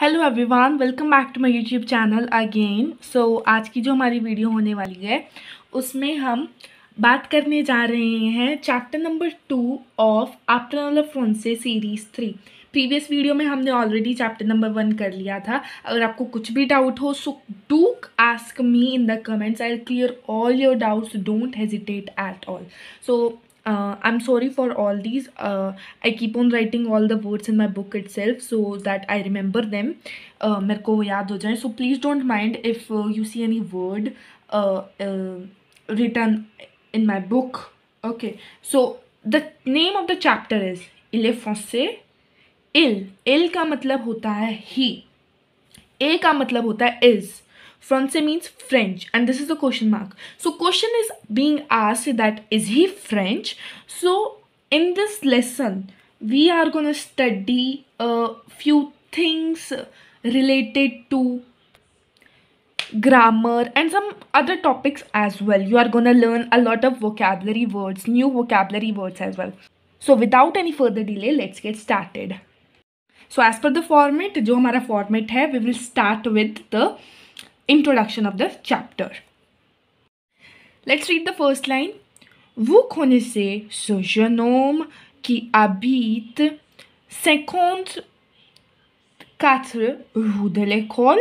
Hello everyone welcome back to my YouTube channel again so आज की जो हमारी वीडियो होने वाली है उसमें हम बात करने जा रहे हैं चैप्टर नंबर टू ऑफ आफ्टरनल ऑफ से सीरीज़ थ्री प्रीवियस वीडियो में हमने ऑलरेडी चैप्टर नंबर वन कर लिया था अगर आपको कुछ भी डाउट हो so do ask me in the comments I clear all your doubts don't hesitate at all so uh, i'm sorry for all these uh, i keep on writing all the words in my book itself so that i remember them mere ko yaad ho jaye so please don't mind if uh, you see any word uh, uh, written in my book okay so the name of the chapter is il est français il il ka matlab hota hai he a ka matlab hota hai is Francais means French and this is the question mark. So question is being asked that is he French? So in this lesson we are going to study a few things related to grammar and some other topics as well. You are going to learn a lot of vocabulary words, new vocabulary words as well. So without any further delay, let's get started. So as per the format, जो हमारा format है, we will start with the introduction of the chapter. Let's read the first line. Vous connaissez ce jeune homme qui habite 54 rue de l'école.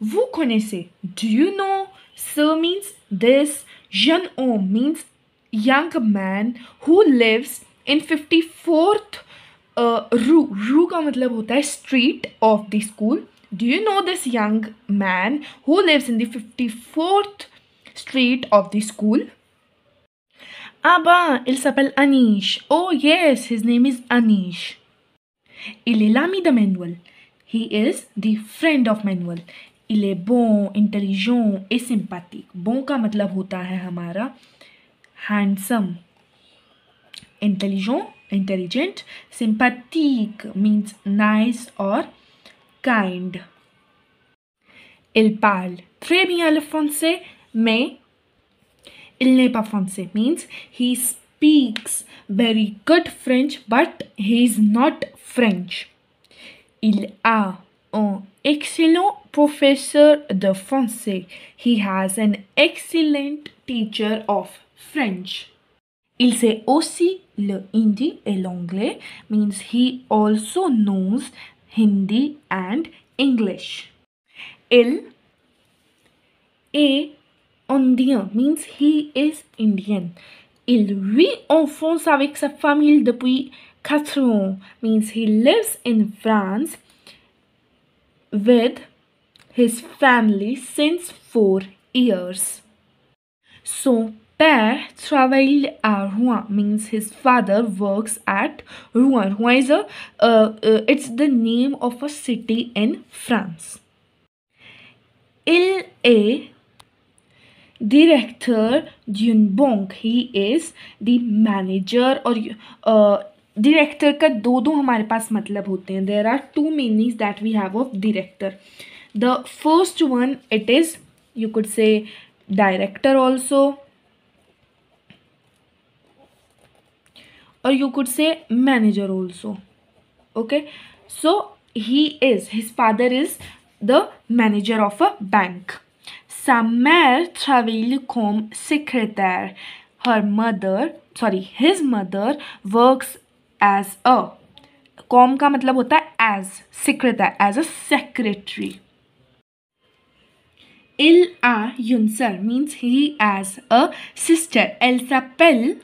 Vous connaissez. Do you know? So means this. Jeune homme means young man who lives in 54th uh, rue. Rue का मतलब होता है street of the school. Do you know this young man who lives in the 54th street of the school? Abba, il s'appelle Anish. Oh yes, his name is Anish. Il est l'ami de Manuel. He is the friend of Manuel. Il est bon, intelligent et sympathique. Bon ka matlab hota hai hamara. handsome. Intelligent, intelligent. Sympathique means nice or kind. Il parle très bien le français, mais il n'est pas français means he speaks very good French, but he is not French. Il a un excellent professeur de français. He has an excellent teacher of French. Il sait aussi le hindi et l'anglais means he also knows Hindi and English. Il a indien means he is Indian. Il vit en France avec sa famille depuis 4 ans means he lives in France with his family since 4 years. So Père travaille à Rouen means his father works at Rouen. Rouen is a uh, uh, it's the name of a city in France. Il est directeur d'une banque. He is the manager or uh, director ka do do hamare पास matlab hote hain. There are two meanings that we have of director. The first one it is you could say director also और you could say manager also okay so he is his father is the manager of a bank समर थ्रवेल कॉम सिक्रेटर her mother sorry his mother works as a कॉम का मतलब होता है एज सिक्रेटर एज अ सेक्रेटरी इल आ युनसर means he has a sister एल्सा पेल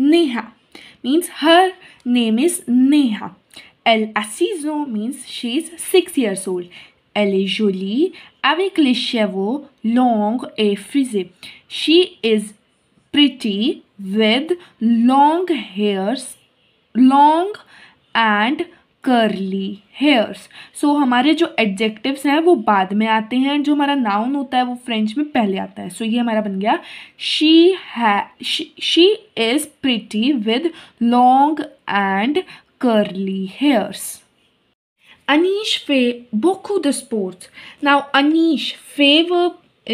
Neha means her name is Neha. El ans means she is 6 years old. Elle est jolie avec les cheveux longs et frisés. She is pretty with long hairs, long and curly hairs so so, हमारे जो adjectives हैं वो बाद में आते हैं जो हमारा नाउन होता है वो फ्रेंच में पहले आता है सो so, ये हमारा बन गया शी है she is pretty with long and curly hairs. Anish फे बोखू द स्पोर्ट्स नाउ अनिश फेव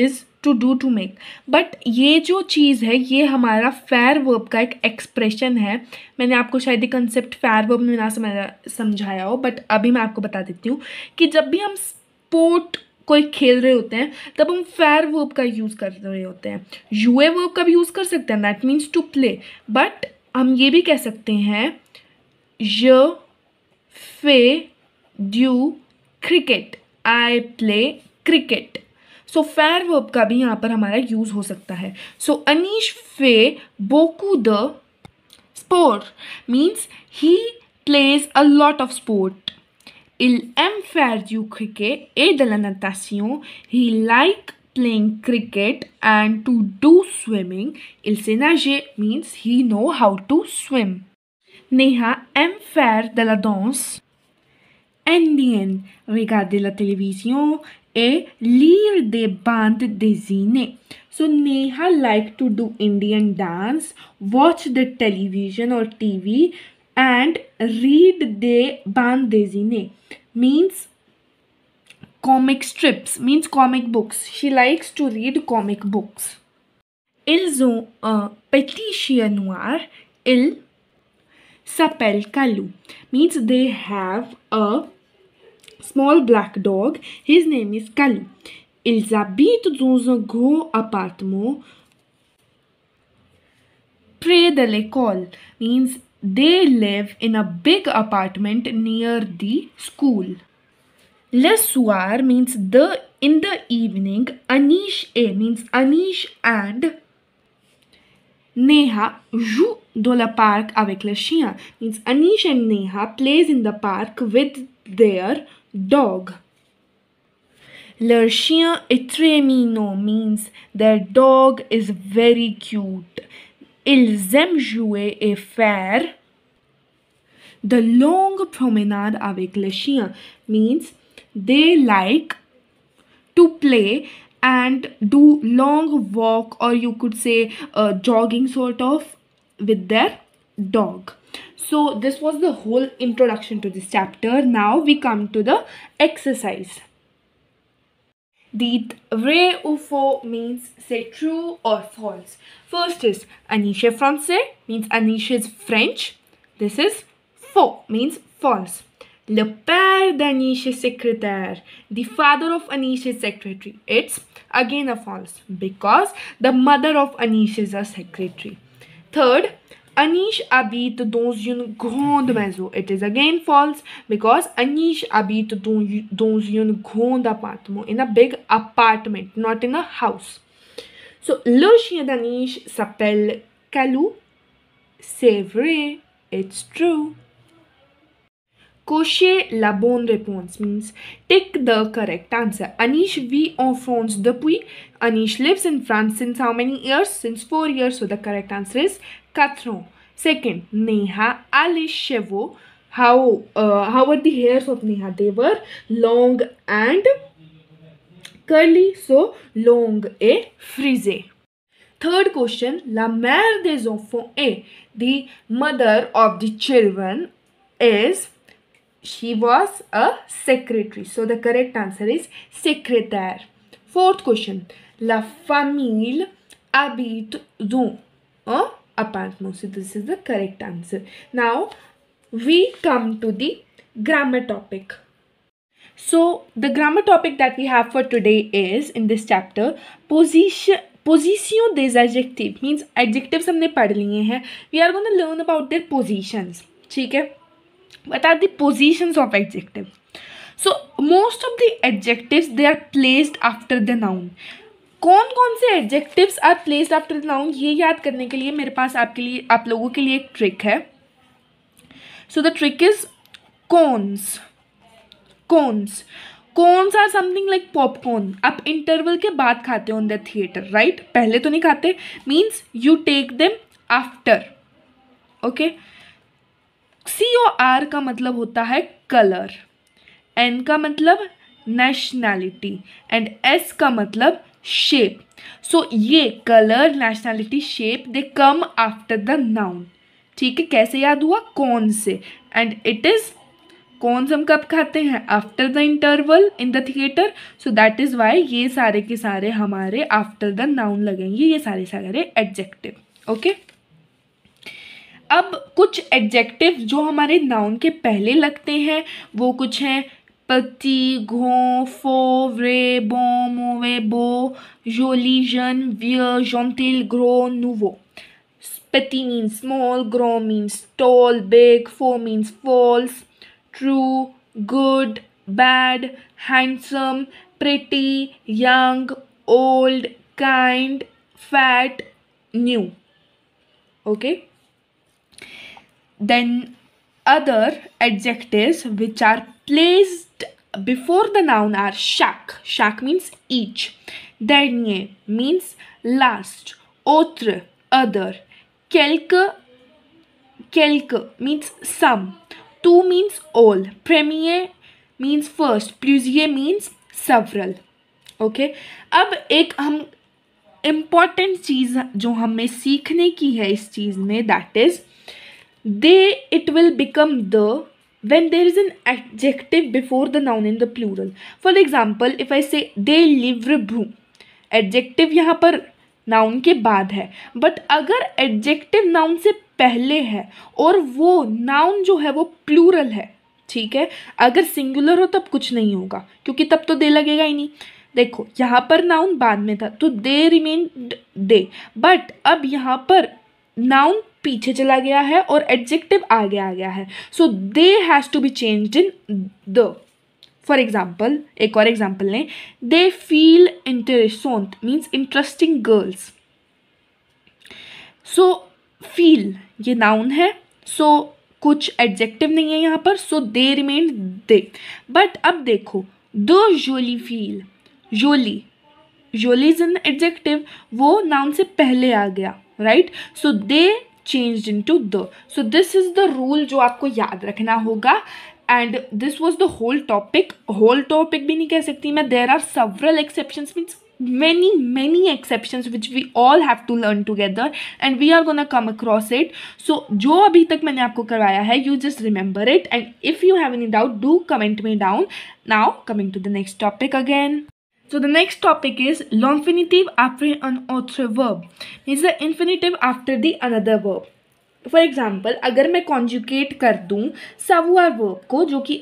is to do to make but ये जो चीज़ है ये हमारा फेयर वर्ब का एक एक्सप्रेशन है मैंने आपको शायद ये कंसेप्ट फेयर वर्ब में ना समझा समझाया हो बट अभी मैं आपको बता देती हूँ कि जब भी हम स्पोर्ट कोई खेल रहे होते हैं तब हम फेयर वर्ब का यूज़ कर रहे होते हैं यू ए वर्ब का भी यूज़ कर सकते हैं that means to play but हम ये भी कह सकते हैं य फे ड्यू क्रिकेट आई प्ले क्रिकेट सो फेयर वर्ब का भी यहाँ पर हमारा यूज़ हो सकता है सो अनिश फे बोकू द स्पोर्ट means he plays a lot of sport इल एम फेयर du cricket ए दलनतासियों he like playing cricket and to do swimming. Il sait nager means he know how to swim. Neha aime faire de la danse. Indienne, regarder la television a leer de band dessinées. So Neha liked to do Indian dance, watch the television or TV and read the band dessinées. means comic strips means comic books. She likes to read comic books. Ils ont un petit chien noir. Il s'appelle Kalu means they have a small black dog. His name is Kalu. Eles habitam dans un gros appartement près de l'école. Means they live in a big apartment near the school. Le soir means the in the evening. Anish A means Anish and Neha joue dans le parc avec le chien. Means Anish and Neha plays in the park with their dog. Leur chien est très mignon means their dog is very cute. Ils aiment jouer et faire the long promenade avec le chien means they like to play and do long walk or you could say uh, jogging sort of with their dog so this was the whole introduction to this chapter now we come to the exercise Deet vrai ou faux means say true or false. First is Anisha français means Anisha is French. This is faux means false. Le père d'Anish secrétaire. The father of Anish is secretary. It's again a false because the mother of Anish is a secretary. Third, Anish habite dans une grande maison. It is again false because Anish habite dans une grande appartement. In a big apartment, not in a house. So, le chien d'Anish s'appelle Kalou. C'est vrai. It's true. Cocher la bonne réponse means take the correct answer. Anish vit en France depuis. Anish lives in France since how many years? Since 4 years. So the correct answer is Katru. Second, Neha Alishevo. How uh, how were the hairs of Neha? They were long and curly. So long et frisé. Third question, la mère des enfants est the mother of the children is she was a secretary. So the correct answer is secrétaire. Fourth question, la famille habite dans un so This is the correct answer. Now, we come to the grammar topic. So, the grammar topic that we have for today is, in this chapter, position पोजिशियो दिज adjective means adjectives हमने पढ़ लिए हैं we are gone learn about their positions ठीक है what are the positions of adjective so most of the adjectives they are placed after the noun कौन कौन से adjectives are placed after the noun ये याद करने के लिए मेरे पास आपके लिए आप लोगों के लिए एक ट्रिक है so the trick is cons cons cons are something like popcorn आप इंटरवल के बाद खाते हो इन द थिएटर राइट पहले तो नहीं खाते means you take them after okay C O R का मतलब होता है कलर एन का मतलब नेशनैलिटी एंड एस का मतलब शेप so ये colour nationality shape they come after the noun ठीक है कैसे याद हुआ कौन से एंड इट इज़ कौन से हम कब खाते हैं after the interval in the theatre so that is why ये सारे के सारे हमारे आफ्टर द नाउन लगेंगे ये सारे सारे एडजेक्टिव ओके अब कुछ एडजेक्टिव जो हमारे नाउन के पहले लगते हैं वो कुछ हैं petit, grand, faux, vrai, bon, mauvais, beau, joli, jeune, vieux, gentil, gros, nouveau. Petit means small, grand means tall, big, faux means false, true, good, bad, handsome, pretty, young, old, kind, fat, new. Okay? Then other adjectives which are placed before the noun are shak. Shak means each. Dernier means last. Autre, other. Quelque, quelque means some. Tout means all. Premier means first. Plusieurs means several. Okay okay? अब एक हम important चीज़ जो हमें सीखने की है इस चीज़ में that is they it will become the when there is an adjective before the noun in the plural for example if i say they live brew adjective यहाँ पर नाउन के बाद है बट अगर एडजेक्टिव नाउन से पहले है और वो नाउन जो है वो प्लूरल है ठीक है अगर सिंगुलर हो तब कुछ नहीं होगा क्योंकि तब तो दे लगेगा ही नहीं देखो यहाँ पर नाउन बाद में था तो दे रिमेन दे बट अब यहाँ पर नाउन पीछे चला गया है और एडजेक्टिव आगे आ गया है so they has to be change in the for example एक और एग्जाम्पल लें दे फील इंटरेस्ट मीन्स इंटरेस्टिंग गर्ल्स सो फील ये नाउन है सो so, कुछ एडजेक्टिव नहीं है यहाँ पर सो दे रिमेन दे बट अब देखो दो जोली फील जोली जोली इज एन एडजेक्टिव वो नाउन से पहले आ गया right so they changed into the so this is the rule जो आपको याद रखना होगा and this was the whole topic whole topic भी नहीं कह सकती मैं there are several exceptions means many many exceptions which we all have to learn together and we are gonna come across it so जो अभी तक मैंने आपको करवाया है you just remember it and if you have any doubt do comment me down now coming to the next topic again So the next topic is लॉन्फिनेटिव after an author verb. Means the infinitive after the another verb. For example अगर मैं conjugate कर दूँ सावर verb को जो कि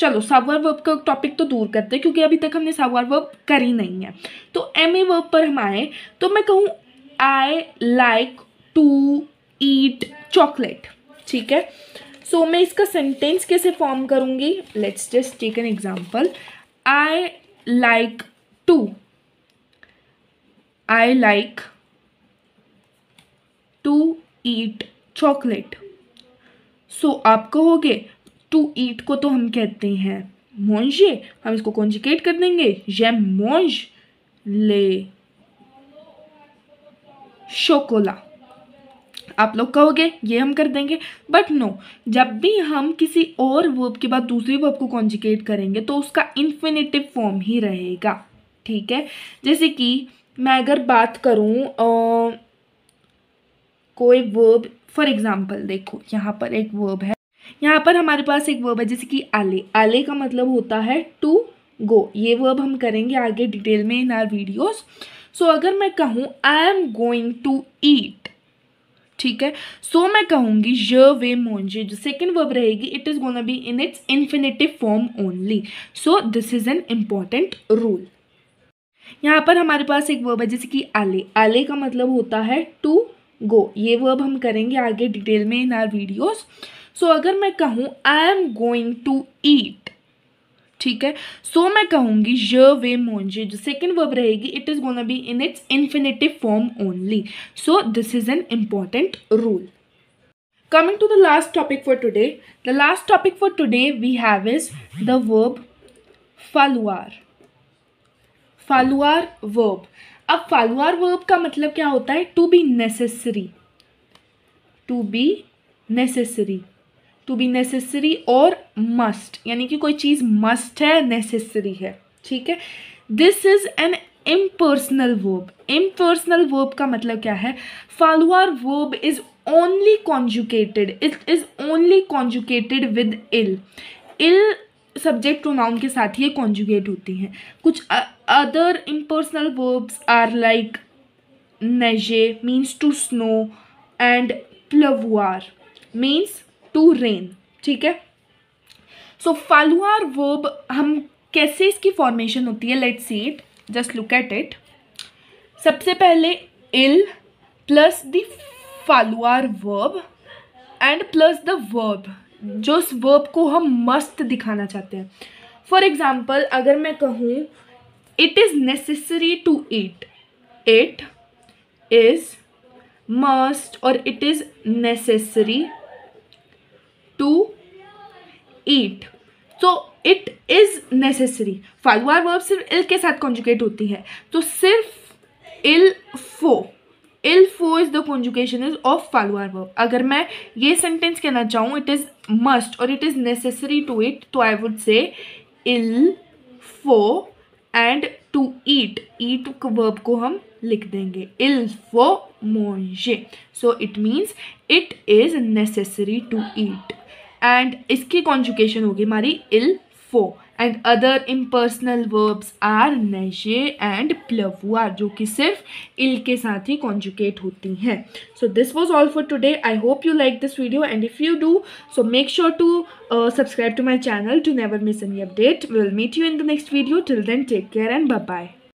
चलो सावुआर verb का टॉपिक तो दूर करते हैं क्योंकि अभी तक हमने सावुआर वर्ब करी नहीं है तो एम ए वर्ब पर हम आए तो मैं कहूँ I like to eat chocolate ठीक है सो so, मैं इसका सेंटेंस कैसे फॉर्म करूँगी let's just take an example I like to. I like to eat chocolate. So आप कहोगे to eat को तो हम कहते हैं मोन्जे हम इसको कॉन्जिकेट कर देंगे जे मोन्ज ले शोकोला आप लोग कहोगे ये हम कर देंगे बट नो जब भी हम किसी और वर्ब के बाद दूसरी वर्ब को कॉन्जिकेट करेंगे तो उसका इन्फिनेटिव फॉर्म ही रहेगा ठीक है जैसे कि मैं अगर बात करूँ कोई वर्ब फॉर एग्ज़ाम्पल देखो यहाँ पर एक वर्ब है यहाँ पर हमारे पास एक वर्ब है जैसे कि आले आले का मतलब होता है टू गो ये वर्ब हम करेंगे आगे डिटेल में इन आर वीडियोज़ सो अगर मैं कहूँ I am going to eat ठीक है सो so, मैं कहूँगी य वे मोन्जे जो सेकेंड वर्ब रहेगी it is gonna be in its infinitive form only so this is an important rule यहाँ पर हमारे पास एक वर्ब है जैसे कि आले आले का मतलब होता है टू गो ये वर्ब हम करेंगे आगे डिटेल में इन आर वीडियोज़ सो अगर मैं कहूँ I am going to eat ठीक है सो so, मैं कहूँगी य वे मोन्जे जो सेकेंड वर्ब रहेगी it is gonna be in its infinitive form only so this is an important rule coming to the last topic for today the last topic for today we have is the verb फलुआर फालुआर verb अब फालुआर verb का मतलब क्या होता है to be necessary to be necessary to be necessary और मस्ट यानी कि कोई चीज़ मस्ट है नेसेसरी है ठीक है this is an impersonal verb impersonal verb का मतलब क्या है फालुआर verb is only conjugated it is only conjugated with इल इल सब्जेक्ट प्रोनाउन के साथ ये कॉन्जुकेट होती हैं कुछ other impersonal verbs are like नेजे मीन्स टू स्नो एंड प्लवुआर मीन्स टू रेन ठीक है सो फालुआर वर्ब हम कैसे इसकी फॉर्मेशन होती है let's see it just look at it सबसे पहले इल प्लस द फालुआर verb and plus the verb जो उस वर्ब को हम मस्त दिखाना चाहते हैं फॉर एग्ज़ाम्पल अगर मैं कहूँ it is necessary to eat it is must और it is necessary to eat so it is necessary फालुआर वर्ब सिर्फ इल के साथ कॉन्जुकेट होती है तो सिर्फ इल फो इल फो is the conjugation is of फालुआर वर्ब अगर मैं ये सेंटेंस कहना चाहूँ इट इज़ मस्ट और it is necessary to eat तो आई वुड से इल फो and to eat eat verb को हम लिख देंगे इल फो मोजे so it means it is necessary to eat and इसकी कॉन्जुकेशन होगी हमारी इल फो and other impersonal verbs are नशे एंड प्लवुआर जो कि सिर्फ इल के साथ ही कॉन्जुकेट होती हैं so this was all for today I hope you like this video and if you do so make sure to subscribe to my channel to never miss any update will meet you in the next video till then take care and bye